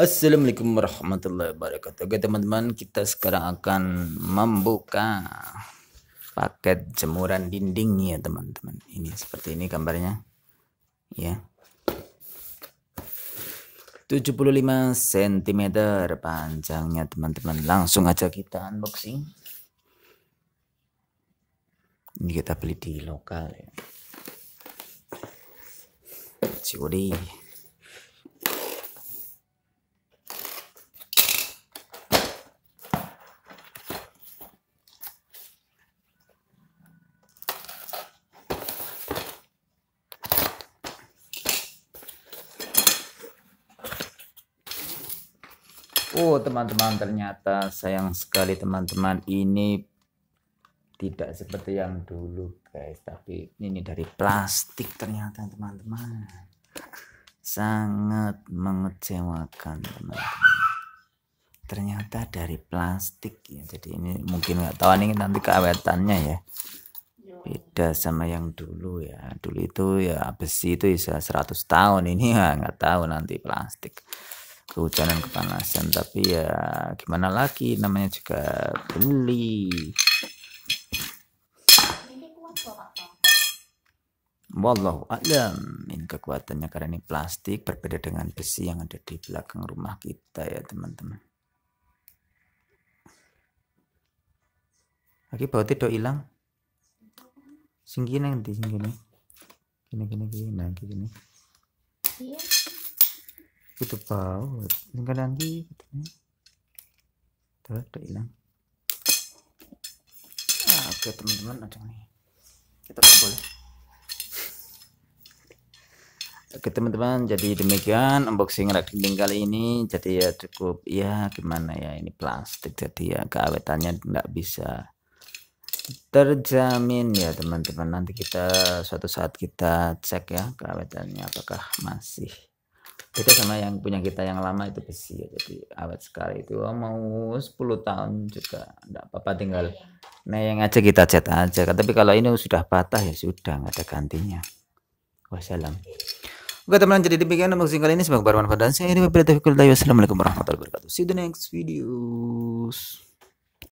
Assalamualaikum warahmatullahi wabarakatuh. Oke teman-teman, kita sekarang akan membuka paket jemuran dinding ya teman-teman. Ini seperti ini gambarnya. Ya. 75 cm panjangnya teman-teman. Langsung aja kita unboxing. Ini kita beli di lokal ya. Curi. Oh teman-teman ternyata sayang sekali teman-teman ini tidak seperti yang dulu guys tapi ini dari plastik ternyata teman-teman sangat mengecewakan teman-teman ternyata dari plastik ya jadi ini mungkin nggak tahu ini nanti keawetannya ya beda sama yang dulu ya dulu itu ya besi itu bisa ya 100 tahun ini ya nggak tahu nanti plastik kehujanan kepanasan tapi ya gimana lagi namanya juga beli Wallahu alam. Ini kekuatannya karena ini plastik berbeda dengan besi yang ada di belakang rumah kita ya teman-teman. Lagi bautnya do hilang. Singgih nanti singgih Gini gini gini nah gini. Iya gitu banget tinggal lagi terus udah hilang ah, oke okay, teman-teman ada nih kita boleh Oke teman-teman, jadi demikian unboxing rak dinding kali ini. Jadi ya cukup ya gimana ya ini plastik jadi ya keawetannya tidak bisa terjamin ya teman-teman. Nanti kita suatu saat kita cek ya keawetannya apakah masih kita sama yang punya kita yang lama itu besi ya. jadi awet sekali itu oh, mau 10 tahun juga enggak apa-apa tinggal yang aja kita cat aja tapi kalau ini sudah patah ya sudah nggak ada gantinya wassalam oke teman teman jadi demikian unboxing kali ini semoga bermanfaat dan saya ini wabillahi taufiq wassalamualaikum warahmatullahi wabarakatuh see you the next videos